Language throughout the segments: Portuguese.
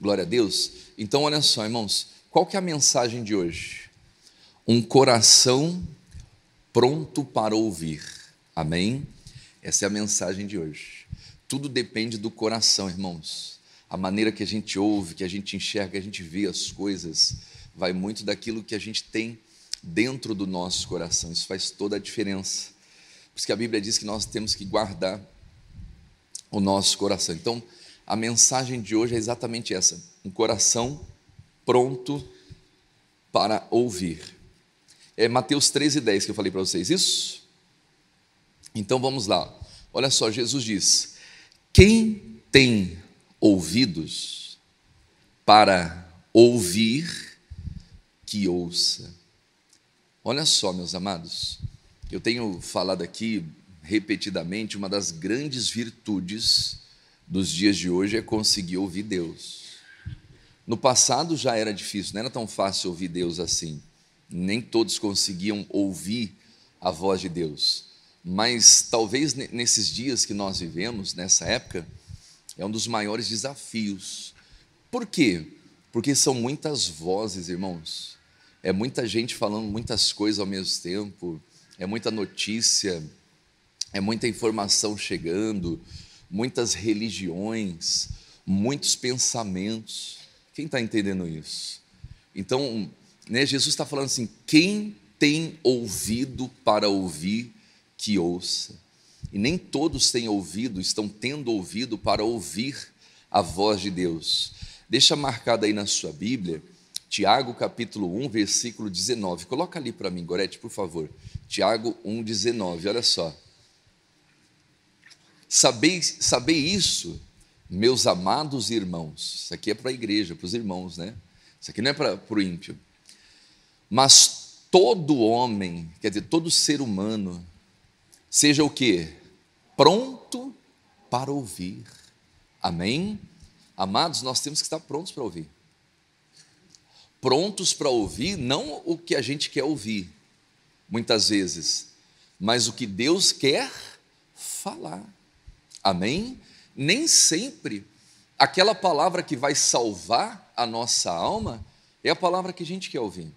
Glória a Deus. Então, olha só, irmãos, qual que é a mensagem de hoje? Um coração pronto para ouvir. Amém? Essa é a mensagem de hoje. Tudo depende do coração, irmãos. A maneira que a gente ouve, que a gente enxerga, que a gente vê as coisas, vai muito daquilo que a gente tem dentro do nosso coração. Isso faz toda a diferença. Por isso que a Bíblia diz que nós temos que guardar o nosso coração. Então, a mensagem de hoje é exatamente essa: um coração pronto para ouvir. É Mateus 13,10 que eu falei para vocês, isso? Então vamos lá. Olha só, Jesus diz: quem tem ouvidos para ouvir, que ouça. Olha só, meus amados, eu tenho falado aqui repetidamente uma das grandes virtudes dos dias de hoje é conseguir ouvir Deus. No passado já era difícil, não era tão fácil ouvir Deus assim. Nem todos conseguiam ouvir a voz de Deus. Mas talvez nesses dias que nós vivemos, nessa época, é um dos maiores desafios. Por quê? Porque são muitas vozes, irmãos. É muita gente falando muitas coisas ao mesmo tempo, é muita notícia, é muita informação chegando, muitas religiões, muitos pensamentos. Quem está entendendo isso? Então, né, Jesus está falando assim: quem tem ouvido para ouvir, que ouça. E nem todos têm ouvido, estão tendo ouvido para ouvir a voz de Deus. Deixa marcado aí na sua Bíblia, Tiago capítulo 1, versículo 19. Coloca ali para mim, Gorete, por favor. Tiago 1, 19, olha só. Sabei, sabei isso, meus amados irmãos. Isso aqui é para a igreja, para os irmãos, né? Isso aqui não é para o ímpio. Mas todo homem, quer dizer, todo ser humano, seja o que? Pronto para ouvir. Amém? Amados, nós temos que estar prontos para ouvir. Prontos para ouvir, não o que a gente quer ouvir, muitas vezes, mas o que Deus quer falar. Amém? Nem sempre aquela palavra que vai salvar a nossa alma é a palavra que a gente quer ouvir.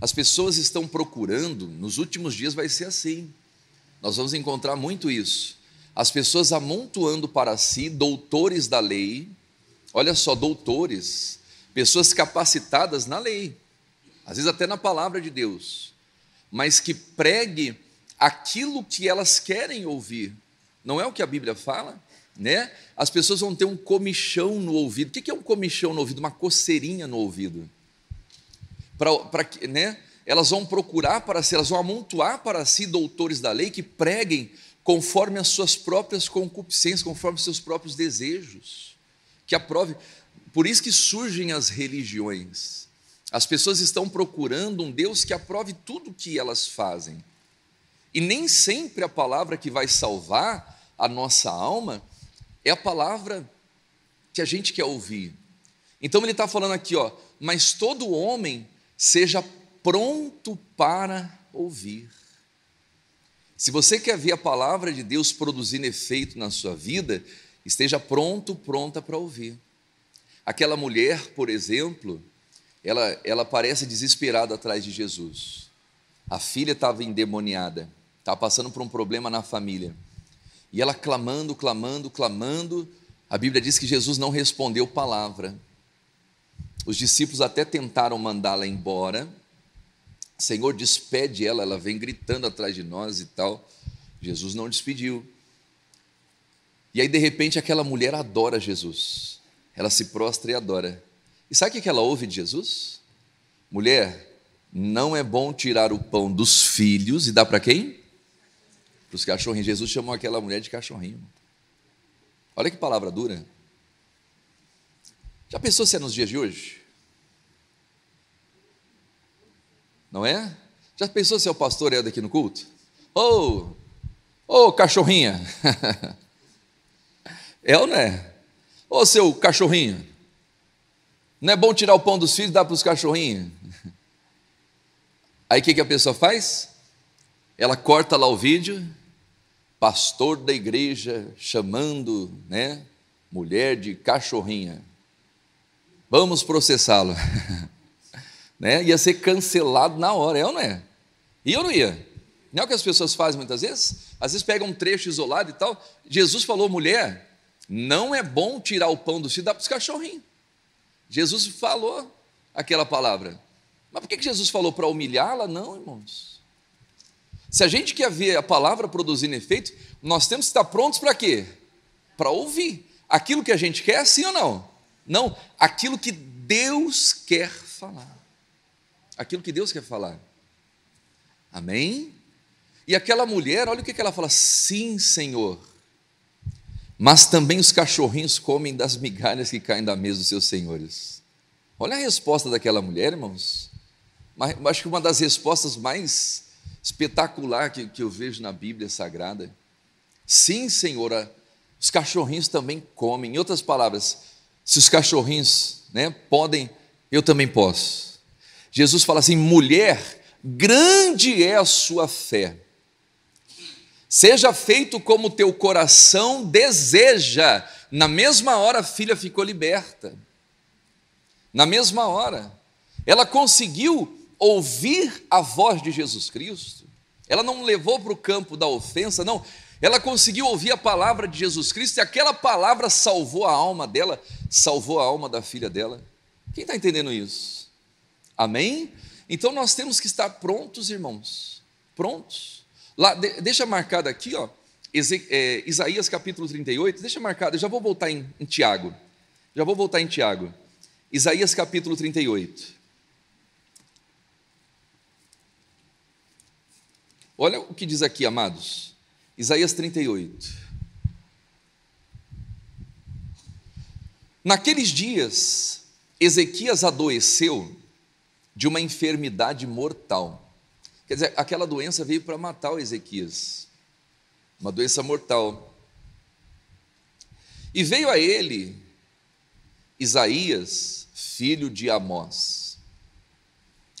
As pessoas estão procurando, nos últimos dias vai ser assim. Nós vamos encontrar muito isso. As pessoas amontoando para si doutores da lei, olha só, doutores, pessoas capacitadas na lei, às vezes até na palavra de Deus, mas que pregue aquilo que elas querem ouvir, não é o que a Bíblia fala? Né? As pessoas vão ter um comichão no ouvido. O que é um comichão no ouvido? Uma coceirinha no ouvido. Para que, né? Elas vão procurar para si, elas vão amontoar para si doutores da lei que preguem conforme as suas próprias concupiscências, conforme os seus próprios desejos, que aprovem. Por isso que surgem as religiões. As pessoas estão procurando um Deus que aprove tudo o que elas fazem. E nem sempre a palavra que vai salvar a nossa alma, é a palavra que a gente quer ouvir. Então ele está falando aqui, ó, mas todo homem seja pronto para ouvir. Se você quer ver a palavra de Deus produzindo efeito na sua vida, esteja pronto, pronta para ouvir. Aquela mulher, por exemplo, ela, ela parece desesperada atrás de Jesus. A filha estava endemoniada, estava passando por um problema na família. E ela clamando, clamando, clamando. A Bíblia diz que Jesus não respondeu palavra. Os discípulos até tentaram mandá-la embora. Senhor, despede ela, ela vem gritando atrás de nós e tal. Jesus não despediu. E aí, de repente, aquela mulher adora Jesus. Ela se prostra e adora. E sabe o que ela ouve de Jesus? Mulher, não é bom tirar o pão dos filhos e dar para quem? para os cachorrinhos. Jesus chamou aquela mulher de cachorrinho. Olha que palavra dura. Já pensou se é nos dias de hoje? Não é? Já pensou se é o pastor é daqui no culto? Ô, oh, ô oh, cachorrinha. é ou não é? Ô oh, seu cachorrinho. Não é bom tirar o pão dos filhos e dar para os cachorrinhos? Aí o que, que a pessoa faz? Ela corta lá o vídeo pastor da igreja chamando, né, mulher de cachorrinha. Vamos processá-lo. né? Ia ser cancelado na hora, é ou não é? E eu não ia. Não é o que as pessoas fazem muitas vezes? Às vezes pegam um trecho isolado e tal. Jesus falou, mulher, não é bom tirar o pão do filho e dar para os cachorrinhos. Jesus falou aquela palavra. Mas por que Jesus falou para humilhá-la? Não, irmãos. Se a gente quer ver a palavra produzindo efeito, nós temos que estar prontos para quê? Para ouvir. Aquilo que a gente quer, sim ou não? Não, aquilo que Deus quer falar. Aquilo que Deus quer falar. Amém? E aquela mulher, olha o que ela fala: sim, Senhor. Mas também os cachorrinhos comem das migalhas que caem da mesa dos seus senhores. Olha a resposta daquela mulher, irmãos. Acho que uma das respostas mais espetacular que, que eu vejo na Bíblia Sagrada. Sim, Senhor, os cachorrinhos também comem. Em outras palavras, se os cachorrinhos né, podem, eu também posso. Jesus fala assim: mulher, grande é a sua fé. Seja feito como teu coração deseja. Na mesma hora a filha ficou liberta. Na mesma hora. Ela conseguiu ouvir a voz de Jesus Cristo, ela não levou para o campo da ofensa, não. Ela conseguiu ouvir a palavra de Jesus Cristo e aquela palavra salvou a alma dela, salvou a alma da filha dela. Quem está entendendo isso? Amém? Então nós temos que estar prontos, irmãos. Prontos. Lá, de, deixa marcado aqui, ó, Eze, é, Isaías capítulo 38. Deixa marcado, eu já vou voltar em, em Tiago. Já vou voltar em Tiago. Isaías capítulo 38. Olha o que diz aqui, amados. Isaías 38. Naqueles dias, Ezequias adoeceu de uma enfermidade mortal. Quer dizer, aquela doença veio para matar o Ezequias. Uma doença mortal. E veio a ele Isaías, filho de Amós,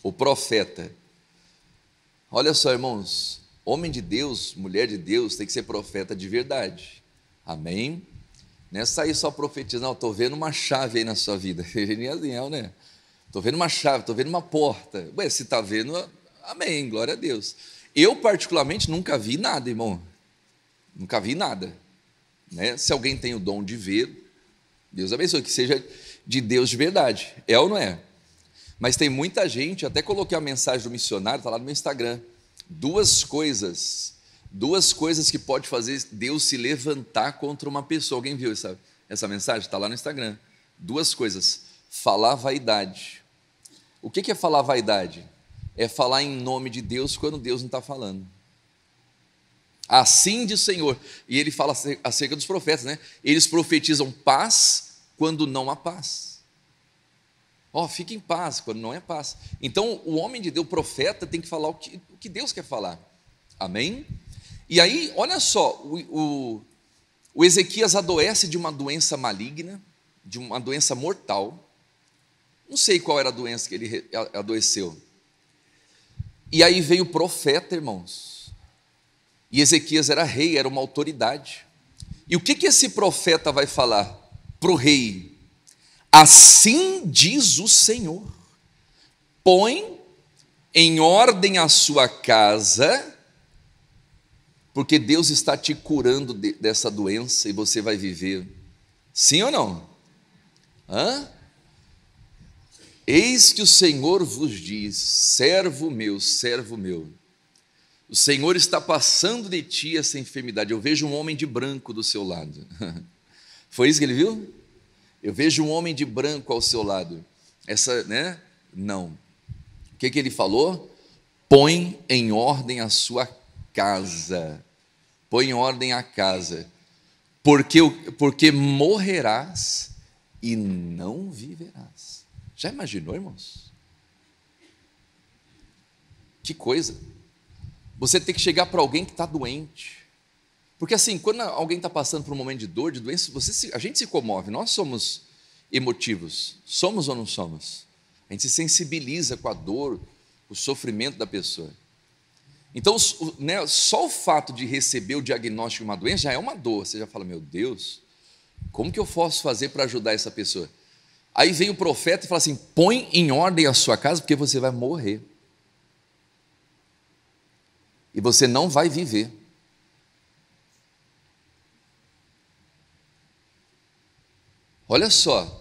o profeta Olha só, irmãos, homem de Deus, mulher de Deus, tem que ser profeta de verdade. Amém? Não é sair só profetizando, estou vendo uma chave aí na sua vida. É genial, né? Estou vendo uma chave, estou vendo uma porta. Ué, se está vendo, amém, glória a Deus. Eu, particularmente, nunca vi nada, irmão. Nunca vi nada. Né? Se alguém tem o dom de ver, Deus abençoe, que seja de Deus de verdade. É ou não é? Mas tem muita gente, até coloquei a mensagem do missionário, está lá no meu Instagram. Duas coisas, duas coisas que pode fazer Deus se levantar contra uma pessoa. Alguém viu essa, essa mensagem? Está lá no Instagram. Duas coisas: falar vaidade. O que é falar vaidade? É falar em nome de Deus quando Deus não está falando. Assim diz o Senhor. E ele fala acerca dos profetas, né? Eles profetizam paz quando não há paz. Ó, oh, fique em paz, quando não é paz. Então, o homem de Deus, o profeta, tem que falar o que, o que Deus quer falar. Amém? E aí, olha só, o, o, o Ezequias adoece de uma doença maligna, de uma doença mortal. Não sei qual era a doença que ele adoeceu. E aí veio o profeta, irmãos. E Ezequias era rei, era uma autoridade. E o que, que esse profeta vai falar para o rei? Assim diz o Senhor: põe em ordem a sua casa, porque Deus está te curando de, dessa doença e você vai viver. Sim ou não? Hã? Eis que o Senhor vos diz: servo meu, servo meu. O Senhor está passando de ti essa enfermidade. Eu vejo um homem de branco do seu lado. Foi isso que ele viu? Eu vejo um homem de branco ao seu lado. Essa, né? Não. O que, que ele falou? Põe em ordem a sua casa. Põe em ordem a casa. Porque, porque morrerás e não viverás. Já imaginou, irmãos? Que coisa. Você tem que chegar para alguém que está doente porque assim, quando alguém está passando por um momento de dor, de doença, se, a gente se comove, nós somos emotivos, somos ou não somos? A gente se sensibiliza com a dor, o sofrimento da pessoa. Então, né, só o fato de receber o diagnóstico de uma doença já é uma dor. Você já fala, meu Deus, como que eu posso fazer para ajudar essa pessoa? Aí vem o profeta e fala assim: põe em ordem a sua casa, porque você vai morrer. E você não vai viver. Olha só.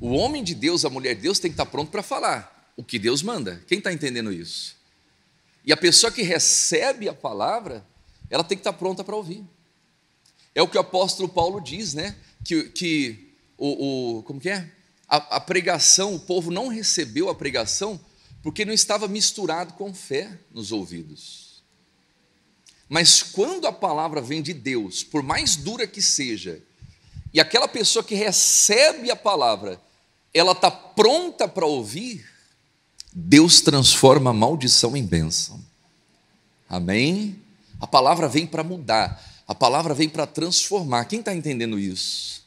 O homem de Deus, a mulher de Deus, tem que estar pronto para falar o que Deus manda. Quem está entendendo isso? E a pessoa que recebe a palavra, ela tem que estar pronta para ouvir. É o que o apóstolo Paulo diz, né? Que, que o, o como que é? A, a pregação, o povo não recebeu a pregação porque não estava misturado com fé nos ouvidos. Mas quando a palavra vem de Deus, por mais dura que seja, e aquela pessoa que recebe a palavra, ela está pronta para ouvir, Deus transforma a maldição em bênção. Amém? A palavra vem para mudar, a palavra vem para transformar. Quem está entendendo isso?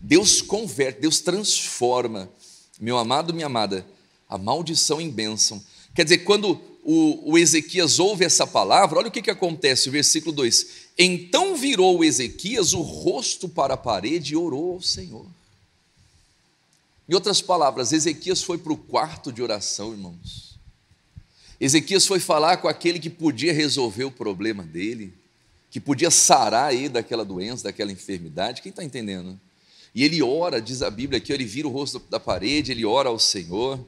Deus converte, Deus transforma, meu amado, minha amada, a maldição em bênção. Quer dizer, quando o, o Ezequias ouve essa palavra, olha o que, que acontece, versículo 2: Então virou Ezequias o rosto para a parede e orou ao Senhor. Em outras palavras, Ezequias foi para o quarto de oração, irmãos. Ezequias foi falar com aquele que podia resolver o problema dele, que podia sarar ele daquela doença, daquela enfermidade. Quem está entendendo? E ele ora, diz a Bíblia aqui, ele vira o rosto da parede, ele ora ao Senhor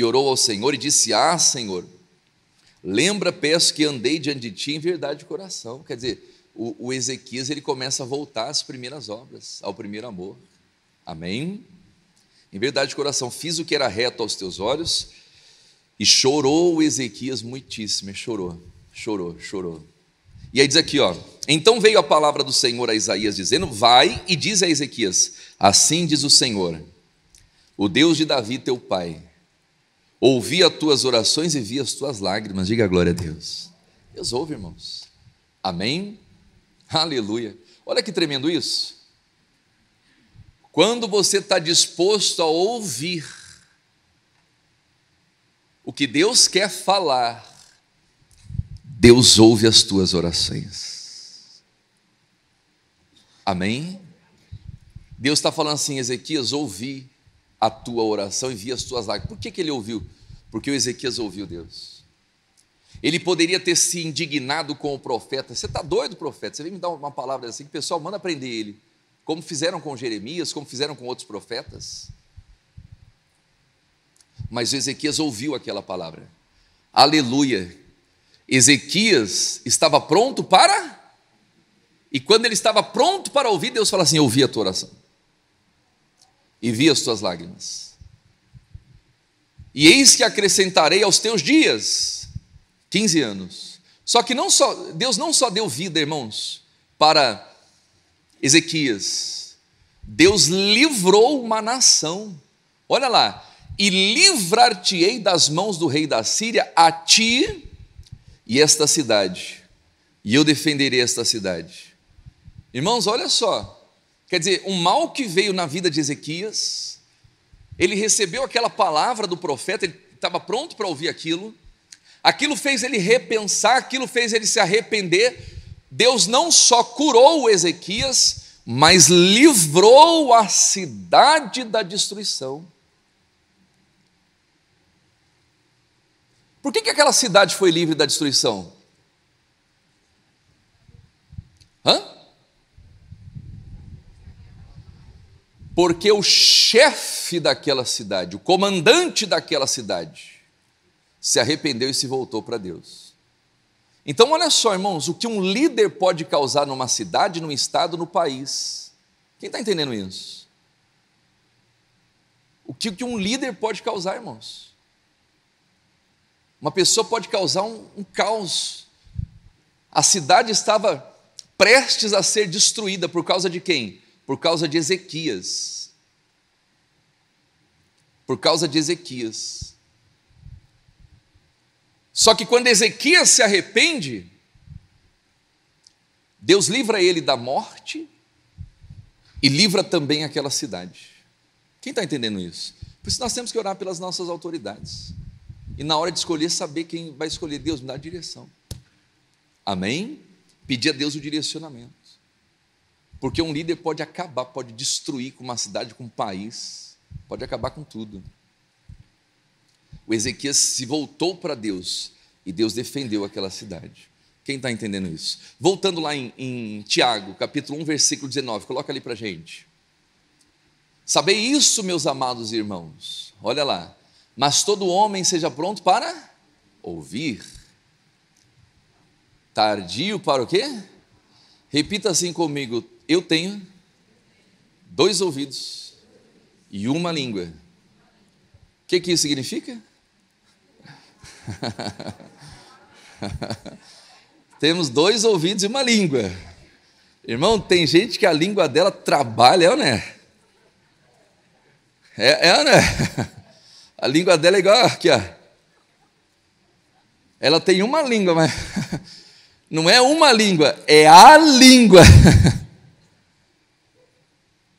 e orou ao Senhor e disse: Ah, Senhor, lembra, peço que andei diante de ti em verdade de coração. Quer dizer, o, o Ezequias ele começa a voltar às primeiras obras, ao primeiro amor. Amém? Em verdade de coração, fiz o que era reto aos teus olhos e chorou o Ezequias muitíssimo, chorou, chorou, chorou. E aí diz aqui, ó. Então veio a palavra do Senhor a Isaías dizendo: Vai e diz a Ezequias: Assim diz o Senhor, o Deus de Davi teu pai ouvi as tuas orações e vi as tuas lágrimas. Diga a glória a Deus. Deus ouve, irmãos. Amém? Aleluia. Olha que tremendo isso. Quando você está disposto a ouvir o que Deus quer falar, Deus ouve as tuas orações. Amém? Deus está falando assim, Ezequias, ouvi a tua oração e vi as tuas lágrimas. Por que, que ele ouviu? Porque o Ezequias ouviu Deus. Ele poderia ter se indignado com o profeta. Você está doido, profeta? Você vem me dar uma palavra assim que o pessoal manda prender ele. Como fizeram com Jeremias, como fizeram com outros profetas. Mas Ezequias ouviu aquela palavra. Aleluia. Ezequias estava pronto para. E quando ele estava pronto para ouvir, Deus fala assim: Eu ouvi a tua oração e vi as tuas lágrimas. E eis que acrescentarei aos teus dias 15 anos. Só que não só Deus não só deu vida, irmãos, para Ezequias. Deus livrou uma nação. Olha lá, e livrar-te-ei das mãos do rei da Síria a ti e esta cidade. E eu defenderei esta cidade. Irmãos, olha só, Quer dizer, o mal que veio na vida de Ezequias, ele recebeu aquela palavra do profeta, ele estava pronto para ouvir aquilo, aquilo fez ele repensar, aquilo fez ele se arrepender. Deus não só curou Ezequias, mas livrou a cidade da destruição. Por que, que aquela cidade foi livre da destruição? Hã? porque o chefe daquela cidade, o comandante daquela cidade, se arrependeu e se voltou para Deus. Então, olha só, irmãos, o que um líder pode causar numa cidade, num estado, no país. Quem está entendendo isso? O que, que um líder pode causar, irmãos? Uma pessoa pode causar um, um caos. A cidade estava prestes a ser destruída por causa de quem? por causa de Ezequias. Por causa de Ezequias. Só que quando Ezequias se arrepende, Deus livra ele da morte e livra também aquela cidade. Quem está entendendo isso? Por isso nós temos que orar pelas nossas autoridades. E na hora de escolher, saber quem vai escolher. Deus, me dá a direção. Amém? Pedir a Deus o direcionamento. Porque um líder pode acabar, pode destruir com uma cidade, com um país, pode acabar com tudo. O Ezequias se voltou para Deus e Deus defendeu aquela cidade. Quem está entendendo isso? Voltando lá em, em, Tiago, capítulo 1, versículo 19, coloca ali para gente. Sabei isso, meus amados irmãos, olha lá, mas todo homem seja pronto para ouvir, tardio para o quê? Repita assim comigo: eu tenho dois ouvidos e uma língua. O que, que isso significa? Temos dois ouvidos e uma língua. Irmão, tem gente que a língua dela trabalha, né? É, é né? A língua dela é igual aqui, ó. Ela tem uma língua, mas Não é uma língua, é a língua.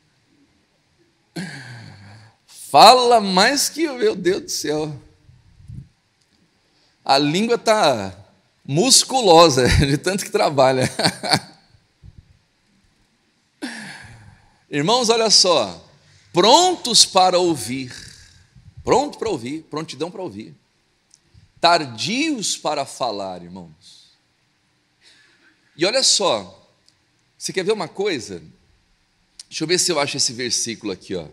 Fala mais que meu Deus do céu. A língua está musculosa de tanto que trabalha. Irmãos, olha só. Prontos para ouvir. Pronto para ouvir, prontidão para ouvir. Tardios para falar, irmão e olha só, você quer ver uma coisa? Deixa eu ver se eu acho esse versículo aqui, ó.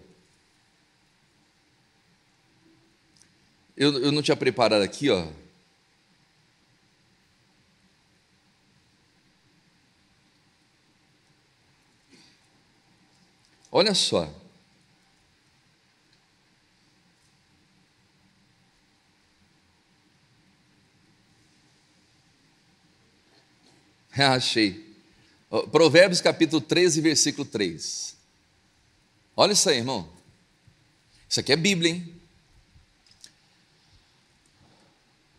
Eu, eu não tinha preparado aqui, ó. Olha só. Achei. Provérbios capítulo 13, versículo 3. Olha isso aí, irmão. Isso aqui é Bíblia, hein?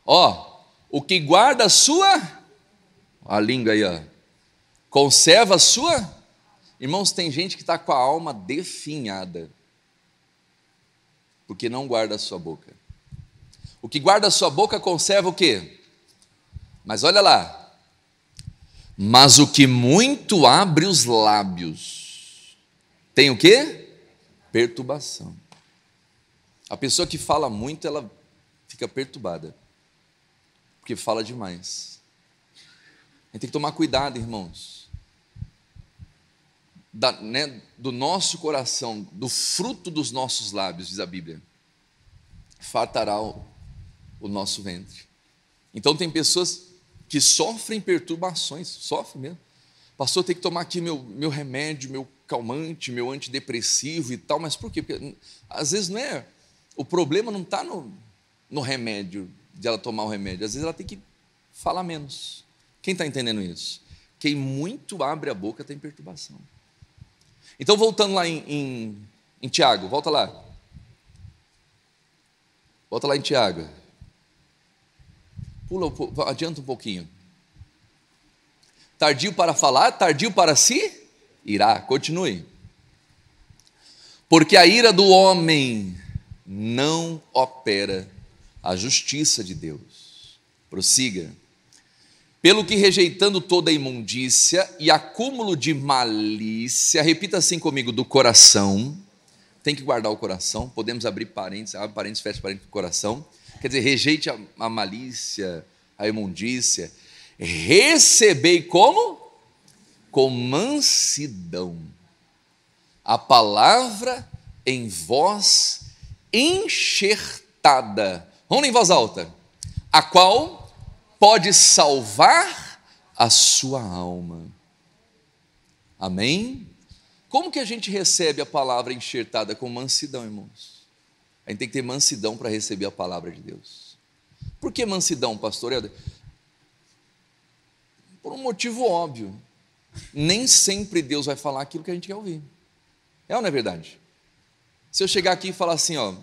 Ó, o que guarda a sua a língua aí, ó. Conserva a sua. Irmãos, tem gente que está com a alma definhada, porque não guarda a sua boca. O que guarda a sua boca conserva o quê? Mas olha lá, mas o que muito abre os lábios tem o quê? Perturbação. A pessoa que fala muito, ela fica perturbada. Porque fala demais. A gente tem que tomar cuidado, irmãos. Da, né, do nosso coração, do fruto dos nossos lábios, diz a Bíblia, fartará o, o nosso ventre. Então, tem pessoas que sofrem perturbações, sofrem mesmo. Pastor, tem que tomar aqui meu, meu remédio, meu calmante, meu antidepressivo e tal, mas por quê? Porque hum, às vezes não é. O problema não está no, no remédio, de ela tomar o remédio, às vezes ela tem que falar menos. Quem está entendendo isso? Quem muito abre a boca tem perturbação. Então, voltando lá em, em, em Tiago, volta lá. Volta lá em Tiago. Pula, adianta um pouquinho. Tardio para falar, tardio para si, irá. Continue. Porque a ira do homem não opera a justiça de Deus. Prossiga. Pelo que rejeitando toda imundícia e acúmulo de malícia, repita assim comigo, do coração, tem que guardar o coração, podemos abrir parênteses, abre parênteses, fecha parênteses do coração Quer dizer, rejeite a, a malícia, a imundícia. Recebei como? Com mansidão. A palavra em voz enxertada. Vamos em voz alta. A qual pode salvar a sua alma. Amém? Como que a gente recebe a palavra enxertada com mansidão, irmãos? A gente tem que ter mansidão para receber a palavra de Deus. Por que mansidão, pastor Por um motivo óbvio. Nem sempre Deus vai falar aquilo que a gente quer ouvir. É ou não é verdade? Se eu chegar aqui e falar assim, ó,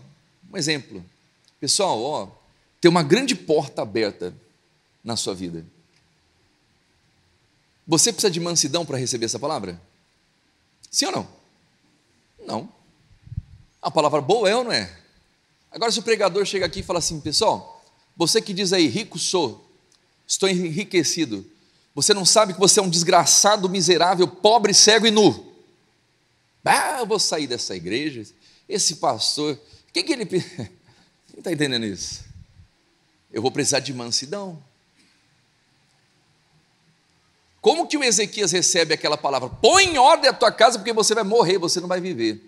um exemplo. Pessoal, ó, tem uma grande porta aberta na sua vida. Você precisa de mansidão para receber essa palavra? Sim ou não? Não. A palavra boa é ou não é? Agora, se o pregador chega aqui e fala assim, pessoal, você que diz aí, rico sou, estou enriquecido, você não sabe que você é um desgraçado, miserável, pobre, cego e nu. Ah, eu vou sair dessa igreja. Esse pastor, o que, que ele. Quem está entendendo isso? Eu vou precisar de mansidão. Como que o Ezequias recebe aquela palavra? Põe em ordem a tua casa, porque você vai morrer, você não vai viver.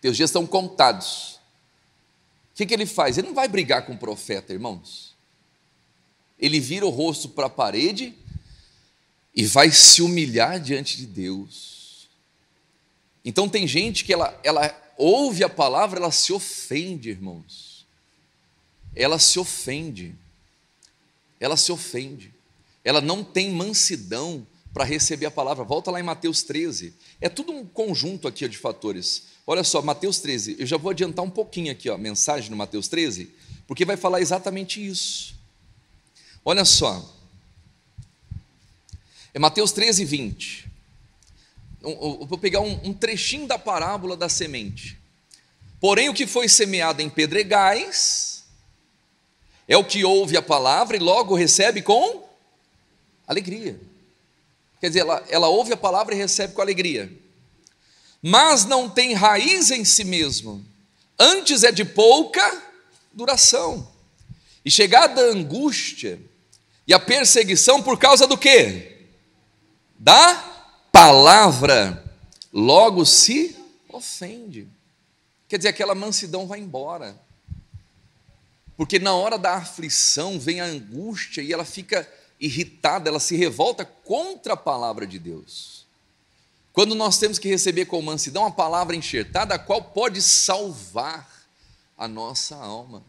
Teus dias estão contados. O que, que ele faz? Ele não vai brigar com o profeta, irmãos. Ele vira o rosto para a parede e vai se humilhar diante de Deus. Então tem gente que ela, ela ouve a palavra, ela se ofende, irmãos. Ela se ofende. Ela se ofende. Ela não tem mansidão para receber a palavra. Volta lá em Mateus 13. É tudo um conjunto aqui de fatores. Olha só, Mateus 13. Eu já vou adiantar um pouquinho aqui, ó, a mensagem no Mateus 13, porque vai falar exatamente isso. Olha só. É Mateus 13, 20. Eu vou pegar um, trechinho da parábola da semente. Porém, o que foi semeado em pedregais é o que ouve a palavra e logo recebe com alegria. Quer dizer, ela, ela ouve a palavra e recebe com alegria mas não tem raiz em si mesmo, antes é de pouca duração. E chegada a angústia e a perseguição por causa do quê? Da palavra, logo se ofende. Quer dizer, aquela mansidão vai embora. Porque na hora da aflição vem a angústia e ela fica irritada, ela se revolta contra a palavra de Deus. Quando nós temos que receber com mansidão a palavra enxertada, a qual pode salvar a nossa alma.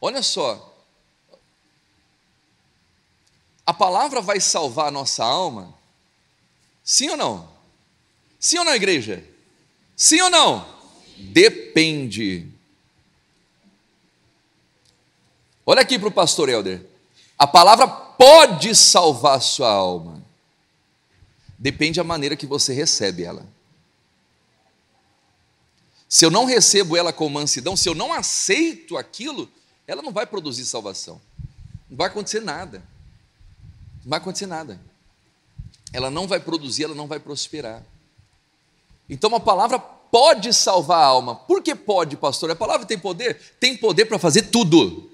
Olha só, a palavra vai salvar a nossa alma? Sim ou não? Sim ou não, igreja? Sim ou não? Depende. Olha aqui para o pastor Helder. A palavra pode salvar a sua alma. Depende da maneira que você recebe ela. Se eu não recebo ela com mansidão, se eu não aceito aquilo, ela não vai produzir salvação. Não vai acontecer nada. Não vai acontecer nada. Ela não vai produzir, ela não vai prosperar. Então a palavra pode salvar a alma. Por que pode, pastor? A palavra tem poder? Tem poder para fazer tudo.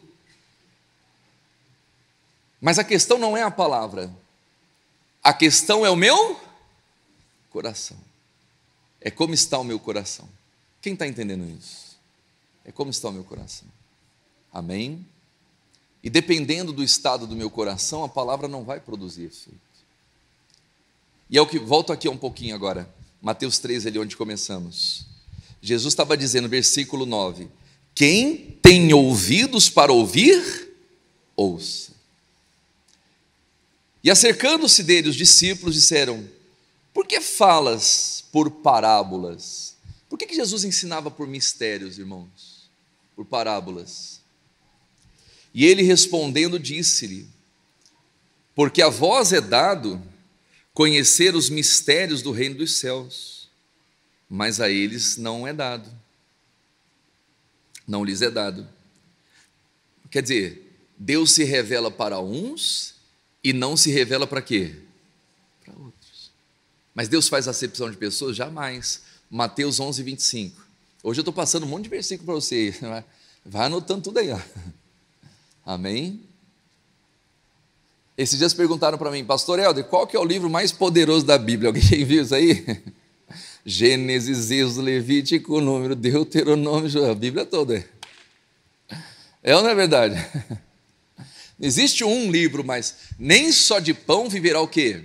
Mas a questão não é a palavra. A questão é o meu coração. É como está o meu coração. Quem está entendendo isso? É como está o meu coração. Amém? E dependendo do estado do meu coração, a palavra não vai produzir efeito. E é o que. Volto aqui um pouquinho agora. Mateus 3, ali onde começamos. Jesus estava dizendo, versículo 9: Quem tem ouvidos para ouvir, ouça. E acercando-se dele, os discípulos disseram: Por que falas por parábolas? Por que, que Jesus ensinava por mistérios, irmãos? Por parábolas. E ele respondendo disse-lhe: Porque a vós é dado conhecer os mistérios do reino dos céus, mas a eles não é dado. Não lhes é dado. Quer dizer, Deus se revela para uns e não se revela para quê? Para outros. Mas Deus faz acepção de pessoas? Jamais. Mateus 11, 25. Hoje eu estou passando um monte de versículo para você. Vai anotando tudo aí. Ó. Amém? Esses dias perguntaram para mim, Pastor Helder, qual que é o livro mais poderoso da Bíblia? Alguém viu isso aí? Gênesis, Êxodo, Levítico, número, Deuteronômio, a Bíblia toda. É. é ou não é verdade? Existe um livro, mas nem só de pão viverá o quê?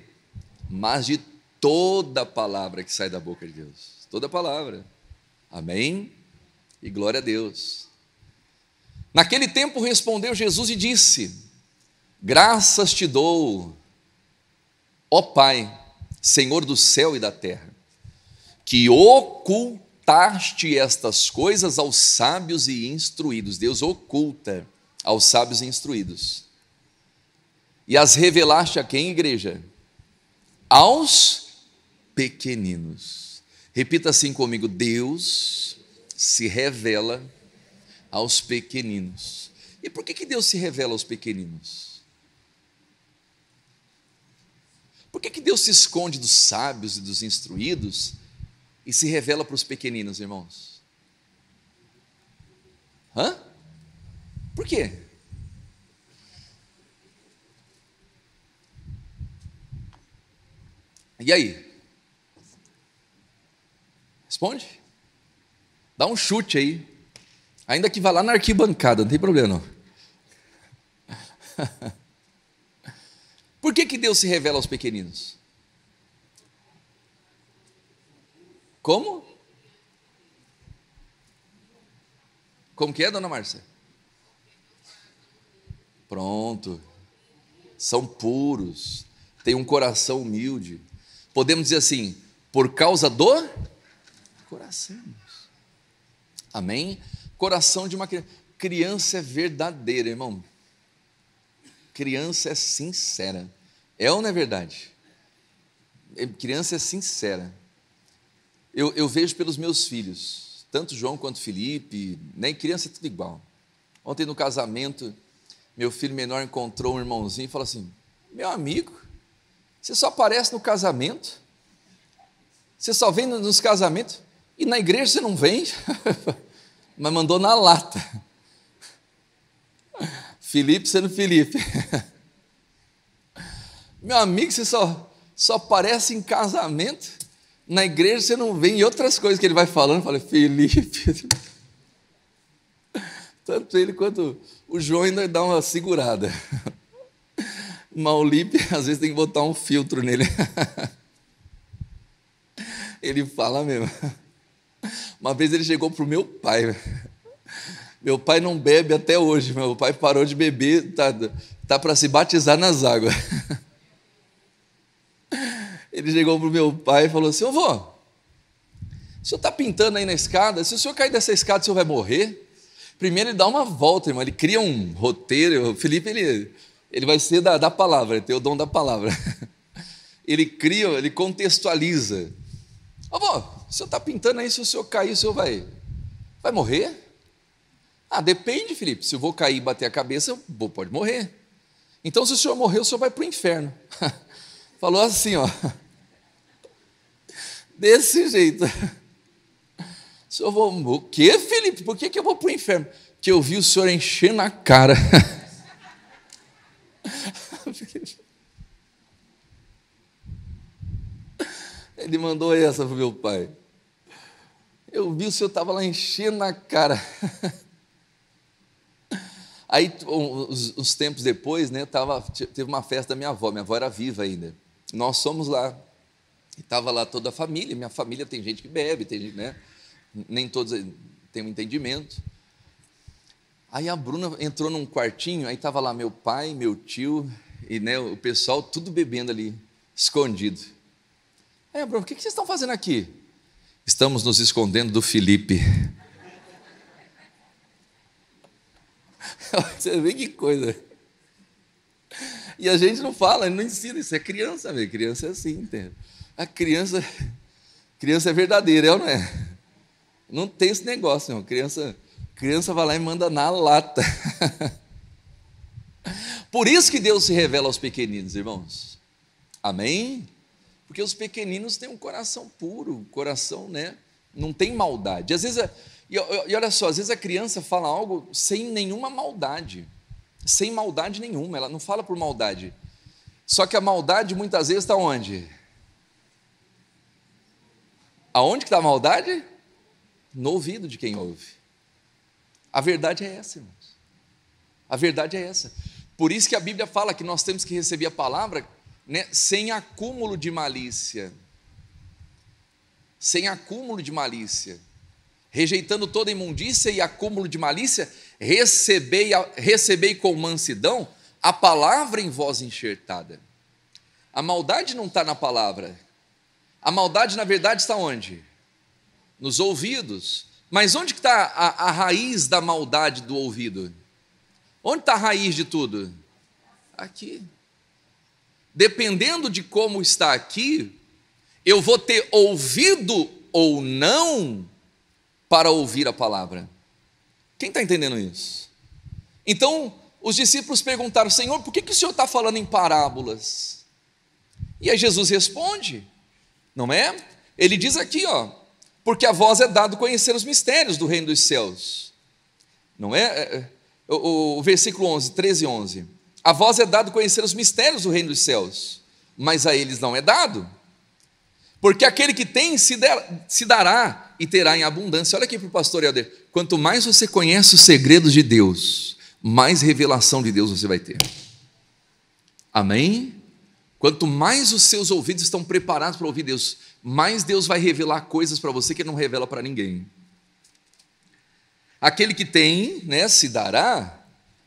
Mas de toda palavra que sai da boca de Deus. Toda palavra. Amém? E glória a Deus. Naquele tempo respondeu Jesus e disse: Graças te dou, ó Pai, Senhor do céu e da terra, que ocultaste estas coisas aos sábios e instruídos. Deus oculta aos sábios e instruídos. E as revelaste a quem, igreja? Aos pequeninos. Repita assim comigo: Deus se revela aos pequeninos. E por que, que Deus se revela aos pequeninos? Por que, que Deus se esconde dos sábios e dos instruídos e se revela para os pequeninos, irmãos? Hã? Por quê? E aí? Responde. Dá um chute aí. Ainda que vá lá na arquibancada, não tem problema não. Por que, que Deus se revela aos pequeninos? Como? Como que é, dona Márcia? Pronto. São puros, têm um coração humilde podemos dizer assim, por causa do coração. Amém? Coração de uma criança. Criança é verdadeira, irmão. Criança é sincera. É ou não é verdade? É, criança é sincera. Eu, eu vejo pelos meus filhos, tanto João quanto Felipe, nem né? criança é tudo igual. Ontem no casamento, meu filho menor encontrou um irmãozinho e falou assim: Meu amigo, você só aparece no casamento. Você só vem nos casamentos. E na igreja você não vem, mas mandou na lata. Felipe sendo Felipe. Meu amigo, você só, só aparece em casamento. Na igreja você não vem. E outras coisas que ele vai falando, fala, Felipe. Tanto ele quanto o João ainda dá uma segurada. Maulip, às vezes tem que botar um filtro nele. ele fala mesmo. Uma vez ele chegou para o meu pai. Meu pai não bebe até hoje. Meu pai parou de beber, tá, tá para se batizar nas águas. Ele chegou para o meu pai e falou assim: Ô vou. o senhor está pintando aí na escada? Se o senhor cair dessa escada, o senhor vai morrer? Primeiro ele dá uma volta, irmão. Ele cria um roteiro. O Felipe, ele ele vai ser da, da palavra, ele tem o dom da palavra. Ele cria, ele contextualiza. Avô, o senhor está pintando aí, se o senhor cair, o senhor vai, vai morrer? Ah, depende, Felipe. Se eu vou cair e bater a cabeça, eu pode morrer. Então, se o senhor morrer, o senhor vai para o inferno. Falou assim, ó. Desse jeito. O senhor vou. O quê, Felipe? Por que, que eu vou para o inferno? Porque eu vi o senhor encher na cara. Ele mandou essa para meu pai. Eu vi o senhor tava lá enchendo a cara. Aí, uns, tempos depois, né, tava, teve uma festa da minha avó, minha avó era viva ainda. Nós somos lá. E estava lá toda a família, minha família tem gente que bebe, tem gente, né? Nem todos eh, têm um entendimento. Aí a Bruna entrou num quartinho, aí estava lá meu pai, meu tio e né, o pessoal tudo bebendo ali, escondido. É, Bruno, o que vocês estão fazendo aqui? Estamos nos escondendo do Felipe. Você vê que coisa. E a gente não fala, não ensina isso. É criança, velho. Criança é assim, entende? A criança, criança é verdadeira, é não é? Não tem esse negócio, não. Criança, criança vai lá e manda na lata. Por isso que Deus se revela aos pequeninos, irmãos. Amém? Porque os pequeninos têm um coração puro, coração, né? Não tem maldade. Às vezes, e, e olha só, às vezes a criança fala algo sem nenhuma maldade, sem maldade nenhuma, ela não fala por maldade. Só que a maldade muitas vezes está onde? Aonde que está a maldade? No ouvido de quem ouve. A verdade é essa, irmãos. A verdade é essa. Por isso que a Bíblia fala que nós temos que receber a palavra né, sem acúmulo de malícia. Sem acúmulo de malícia. Rejeitando toda imundícia e acúmulo de malícia, recebei, recebei com mansidão a palavra em voz enxertada. A maldade não está na palavra. A maldade, na verdade, está onde? Nos ouvidos. Mas onde está a, a raiz da maldade do ouvido? Onde está a raiz de tudo? Aqui dependendo de como está aqui, eu vou ter ouvido ou não para ouvir a palavra. Quem está entendendo isso? Então, os discípulos perguntaram: Senhor, por que, que o Senhor está falando em parábolas? E aí Jesus responde, não é? Ele diz aqui, ó, porque a vós é dado conhecer os mistérios do reino dos céus, não é? O, é, é, o, o versículo 11, 13 e 11. A vós é dado conhecer os mistérios do reino dos céus, mas a eles não é dado. Porque aquele que tem se, der, se dará e terá em abundância. Olha aqui para o pastor Helder. Quanto mais você conhece os segredos de Deus, mais revelação de Deus você vai ter. Amém? Quanto mais os seus ouvidos estão preparados para ouvir Deus, mais Deus vai revelar coisas para você que Ele não revela para ninguém. Aquele que tem, né, se dará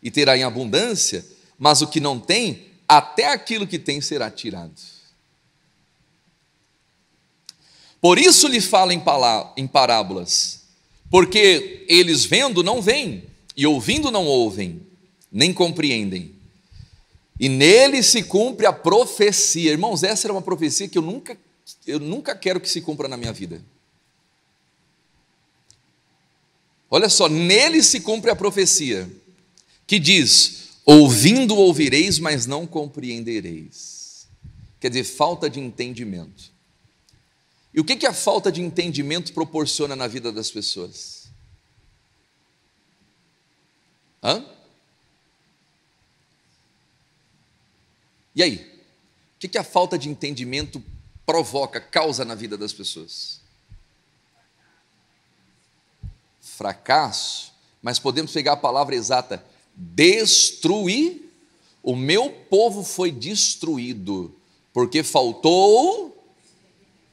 e terá em abundância, mas o que não tem, até aquilo que tem será tirado. Por isso lhe fala em parábolas, porque eles vendo não veem, e ouvindo não ouvem, nem compreendem. E nele se cumpre a profecia. Irmãos, essa era uma profecia que eu nunca, eu nunca quero que se cumpra na minha vida. Olha só, nele se cumpre a profecia que diz: Ouvindo ouvireis, mas não compreendereis. Quer dizer, falta de entendimento. E o que, que a falta de entendimento proporciona na vida das pessoas? Hã? E aí? O que, que a falta de entendimento provoca, causa na vida das pessoas? Fracasso. Mas podemos pegar a palavra exata: destruir. O meu povo foi destruído, porque faltou.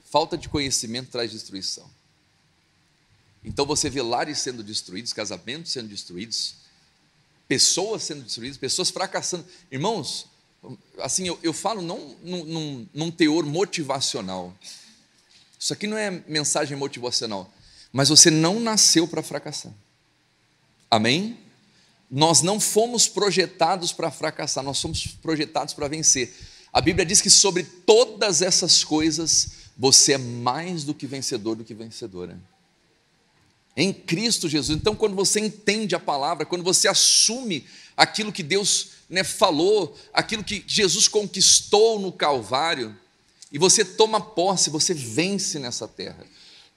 Falta de conhecimento traz destruição. Então você vê lares sendo destruídos, casamentos sendo destruídos, pessoas sendo destruídas, pessoas fracassando. Irmãos, assim, eu, eu falo não num, num teor motivacional. Isso aqui não é mensagem motivacional, mas você não nasceu para fracassar. Amém? Nós não fomos projetados para fracassar, nós somos projetados para vencer. A Bíblia diz que sobre todas essas coisas você é mais do que vencedor do que vencedora. Em Cristo Jesus. Então, quando você entende a palavra, quando você assume aquilo que Deus né, falou, aquilo que Jesus conquistou no Calvário, e você toma posse, você vence nessa terra,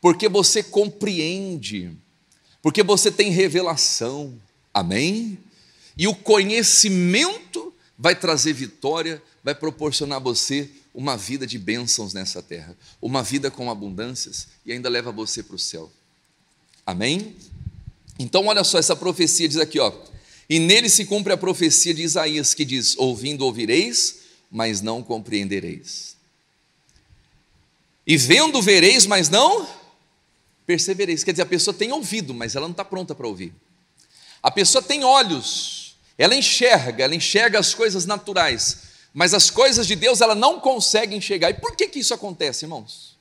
porque você compreende, porque você tem revelação, Amém? E o conhecimento vai trazer vitória, vai proporcionar a você uma vida de bênçãos nessa terra, uma vida com abundâncias e ainda leva você para o céu. Amém? Então, olha só, essa profecia diz aqui, ó. E nele se cumpre a profecia de Isaías, que diz: Ouvindo ouvireis, mas não compreendereis. E vendo vereis, mas não percebereis. Quer dizer, a pessoa tem ouvido, mas ela não está pronta para ouvir. A pessoa tem olhos, ela enxerga, ela enxerga as coisas naturais, mas as coisas de Deus ela não consegue enxergar. E por que, que isso acontece, irmãos?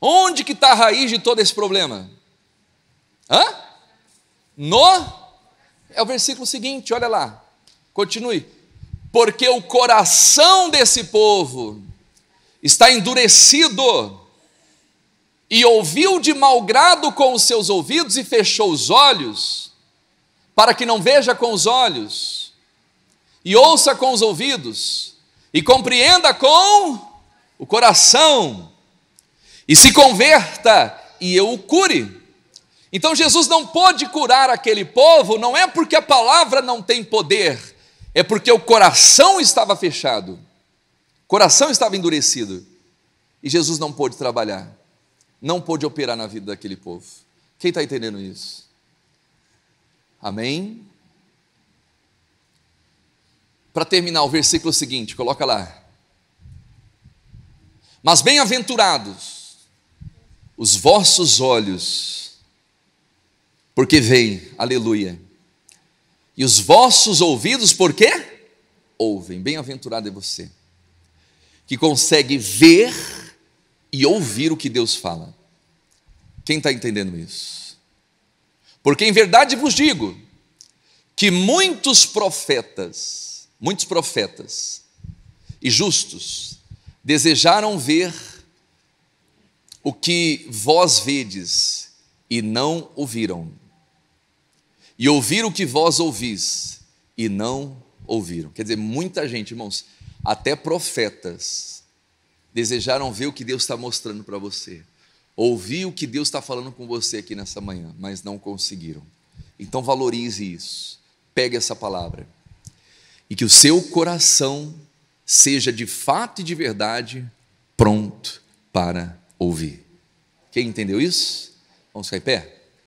Onde que está a raiz de todo esse problema? Hã? No? É o versículo seguinte, olha lá. Continue. Porque o coração desse povo está endurecido e ouviu de mau grado com os seus ouvidos e fechou os olhos, para que não veja com os olhos, e ouça com os ouvidos, e compreenda com o coração, e se converta, e eu o cure. Então Jesus não pôde curar aquele povo, não é porque a palavra não tem poder, é porque o coração estava fechado, o coração estava endurecido, e Jesus não pôde trabalhar não pôde operar na vida daquele povo. Quem está entendendo isso? Amém? Para terminar, o versículo seguinte, coloca lá. Mas bem-aventurados os vossos olhos, porque veem, aleluia. E os vossos ouvidos, porque ouvem. Bem-aventurado é você que consegue ver e ouvir o que Deus fala. Quem está entendendo isso? Porque em verdade vos digo que muitos profetas, muitos profetas e justos desejaram ver o que vós vedes e não ouviram, e ouvir o que vós ouvis e não ouviram. Quer dizer, muita gente, irmãos, até profetas desejaram ver o que Deus está mostrando para você, ouvir o que Deus está falando com você aqui nessa manhã, mas não conseguiram. Então valorize isso, pegue essa palavra e que o seu coração seja de fato e de verdade pronto para ouvir. Quem entendeu isso? Vamos cair em pé?